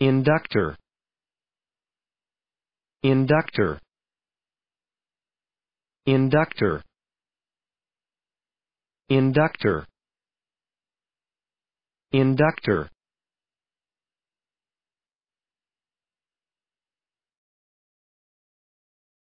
inductor inductor inductor inductor inductor